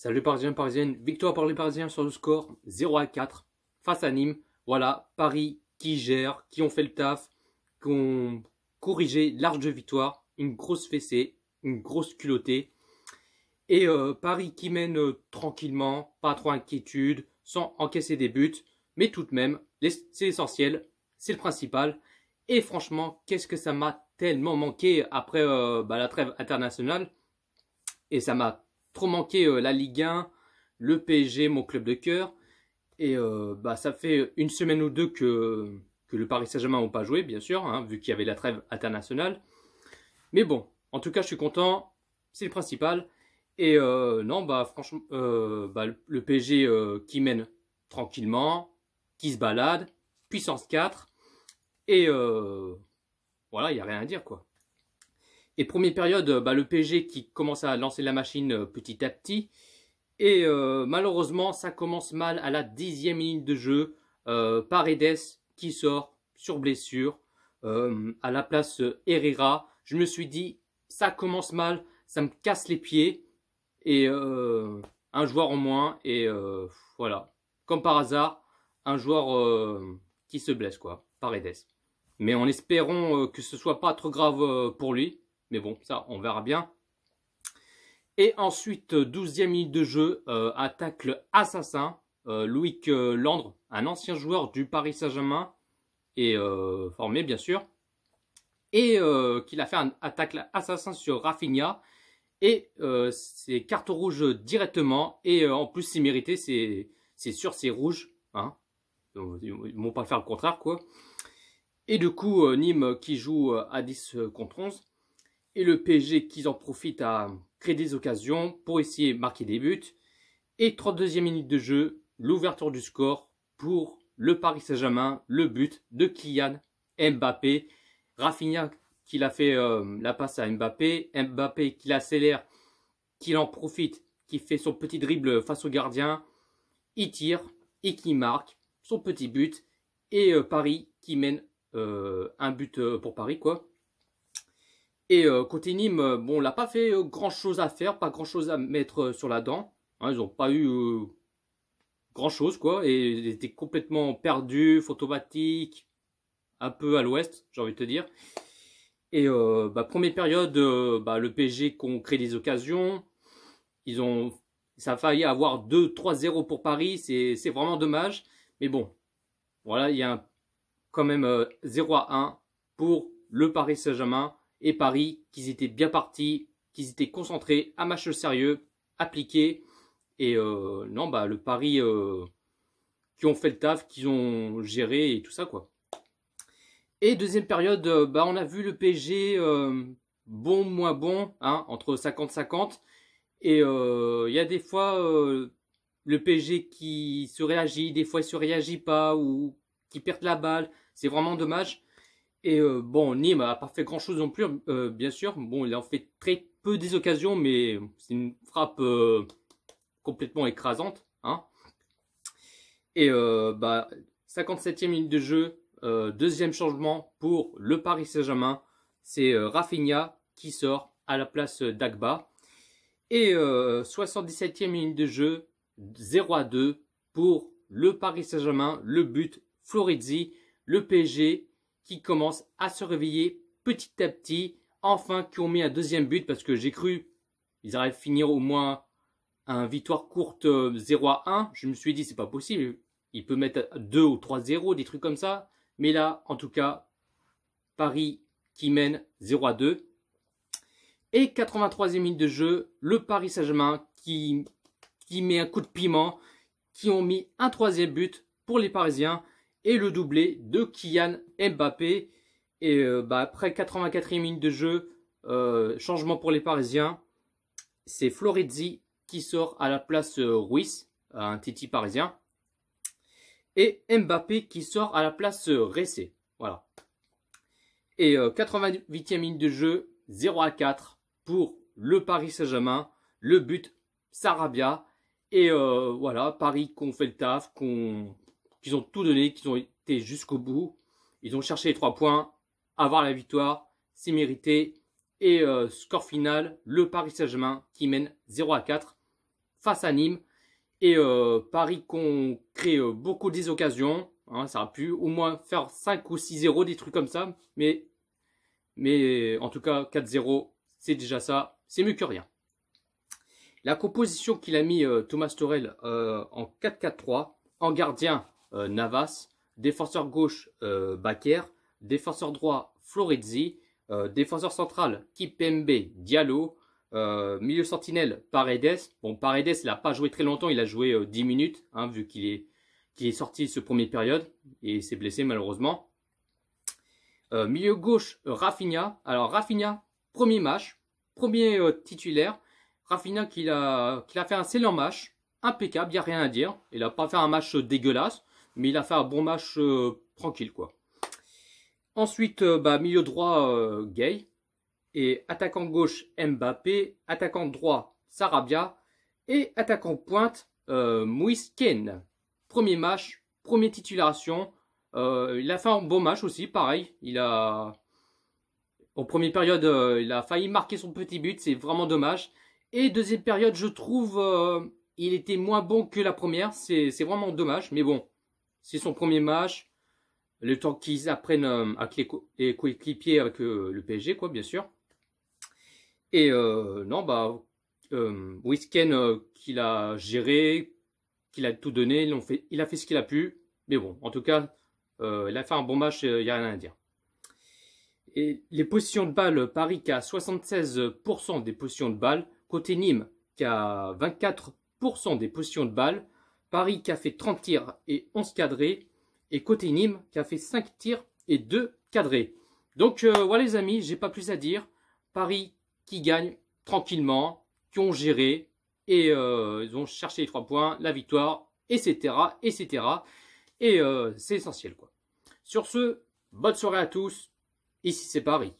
Salut Parisiens, Parisienne, victoire par les Parisiens sur le score 0 à 4 face à Nîmes. Voilà, Paris qui gère, qui ont fait le taf, qui ont corrigé large victoire, une grosse fessée, une grosse culottée. Et euh, Paris qui mène euh, tranquillement, pas trop inquiétude, sans encaisser des buts. Mais tout de même, c'est l'essentiel, c'est le principal. Et franchement, qu'est-ce que ça m'a tellement manqué après euh, bah, la trêve internationale. Et ça m'a trop manqué euh, la Ligue 1, le PSG, mon club de cœur. Et euh, bah, ça fait une semaine ou deux que, que le Paris Saint-Germain n'a pas joué, bien sûr, hein, vu qu'il y avait la trêve internationale. Mais bon, en tout cas, je suis content, c'est le principal. Et euh, non, bah franchement, bah, le PSG qui mène tranquillement, qui se balade, puissance 4. Et voilà, il n'y a rien à dire, quoi. Et première période, bah, le PG qui commence à lancer la machine euh, petit à petit. Et euh, malheureusement, ça commence mal à la dixième ligne de jeu. Par euh, Paredes qui sort sur blessure. à la place Herrera. Je me suis dit, ça commence mal, ça me casse les pieds. Et un joueur en moins. Et voilà. Comme par hasard, un joueur qui se blesse, quoi. Paredes. Mais en espérant que ce soit pas trop grave pour lui mais bon, ça, on verra bien. Et ensuite, 12e minute de jeu, euh, attaque le assassin, euh, Loïc euh, Landre, un ancien joueur du Paris Saint-Germain, et euh, formé bien sûr, et qu'il a fait un attaque assassin sur Rafinha, et c'est carte rouge directement, et en plus c'est mérité, c'est sûr c'est rouge, hein. ils vont pas faire le contraire quoi. Et du coup, Nîmes qui joue à 10 contre 11, et le PSG qui en profite à créer des occasions pour essayer de marquer des buts. Et 32e minute de jeu, l'ouverture du score pour le Paris Saint-Germain, le but de Kylian Mbappé. Rafinha qui l'a fait euh, la passe à Mbappé, Mbappé qui l'accélère, qui en profite, qui fait son petit dribble face au gardien, il tire et qui marque son petit but et euh, Paris qui mène euh, un but pour Paris quoi et euh, côté Nîmes, euh, bon, on n'a pas fait euh, grand-chose à faire, pas grand-chose à mettre sur la dent. Hein, ils n'ont pas eu grand-chose, quoi. Et ils étaient complètement perdus, photomatiques, un peu à l'ouest, j'ai envie de te dire. Et bah, première période, bah, le PSG qu'on crée des occasions. Ils ont, ça a failli avoir 2-3-0 pour Paris. C'est vraiment dommage. Mais bon, voilà, il y a quand même 0 1 pour le Paris Saint-Germain et Paris, qu'ils étaient bien partis, qu'ils étaient concentrés, à match sérieux, appliqués. Et euh, non, bah, le Paris euh, qui ont fait le taf, qu'ils ont géré et tout ça, quoi. Et deuxième période, euh, bah, on a vu le PSG bon, moins bon, hein, entre 50-50. Et il y a des fois le PSG qui se réagit, des fois il se réagit pas, ou qui perdent la balle. C'est vraiment dommage. Et euh, bon, Nîmes n'a pas fait grand chose non plus, euh, bien sûr. Bon, il en fait très peu des occasions, mais c'est une frappe euh, complètement écrasante. Hein. Et bah, 57e minute de jeu, deuxième changement pour le Paris Saint-Germain. C'est Rafinha qui sort à la place d'Agba. Et 77e minute de jeu, 0 à 2 pour le Paris Saint-Germain. Le but, Florizzi, le PSG qui commencent à se réveiller petit à petit, enfin qui ont mis un deuxième but parce que j'ai cru ils arrivent à finir au moins un victoire courte 0 euh, à 1. Je me suis dit c'est pas possible, il peut mettre 2 ou 3-0, des trucs comme ça. Mais là, en tout cas, Paris qui mène 0 à 2. Et 83e minute de jeu, le Paris Saint-Germain qui, qui met un coup de piment, qui ont mis un troisième but pour les Parisiens et le doublé de Kylian Mbappé. Et euh, bah, après 84e minute de jeu, euh, changement pour les Parisiens. C'est Florezzi qui sort à la place euh, Ruiz, un Titi parisien. Et Mbappé qui sort à la place Ressé. Voilà. Et 88e minute de jeu, 0 à 4 pour le Paris Saint-Germain. Le but, Sarabia. Et voilà, Paris qu'on fait le taf, qu'on ont tout donné, qu'ils ont été jusqu'au bout. Ils ont cherché les trois points, avoir la victoire, c'est mérité. Et euh, score final, le Paris Saint-Germain qui mène 0 à 4 face à Nîmes. Et euh, Paris qu'on crée euh, beaucoup des occasions. Hein, ça a pu au moins faire 5 ou 6-0, des trucs comme ça. Mais, mais en tout cas, 4-0, c'est déjà ça. C'est mieux que rien. La composition qu'il a mis Thomas Torel en 4-4-3, en gardien, euh, Navas, défenseur gauche euh, Baker, défenseur droit Floridzi, euh, défenseur central Kipembe Diallo, milieu sentinelle, Paredes. Bon, Paredes, il n'a pas joué très longtemps, il a joué 10 minutes, hein, vu qu'il est, est sorti ce premier période et s'est blessé malheureusement. milieu gauche, Rafinha. Alors, Rafinha, premier match, premier titulaire. Rafinha qui a, a fait un excellent match, impeccable, il n'y a rien à dire. Il a pas fait un match dégueulasse mais il a fait un bon match euh, tranquille, quoi. Ensuite, euh, bah, milieu droit, euh, Gay. Et attaquant gauche, Mbappé. Attaquant droit, Sarabia. Et attaquant pointe, euh, Premier match, première titulation. il a fait un bon match aussi, pareil. Il a... En première période, il a failli marquer son petit but, c'est vraiment dommage. Et deuxième période, je trouve, il était moins bon que la première, c'est vraiment dommage. Mais bon, c'est son premier match. Le temps qu'ils apprennent euh, à avec avec euh, le PSG, quoi, bien sûr. Et euh, non, bah, Wisken, qu'il a géré, qu'il a tout donné, il a fait ce qu'il a pu. Mais bon, en tout cas, il a fait un bon match, il n'y a rien à dire. Et les positions de balle, Paris qui a 76% des positions de balle, côté Nîmes qui a 24% des positions de balle, Paris qui a fait 30 tirs et 11 cadrés, et côté Nîmes qui a fait 5 tirs et 2 cadrés. Donc euh, voilà les amis, j'ai pas plus à dire. Paris qui gagne tranquillement, qui ont géré, et euh, ils ont cherché les 3 points, la victoire, etc. etc. Et euh, c'est essentiel quoi. Sur ce, bonne soirée à tous, ici c'est Paris.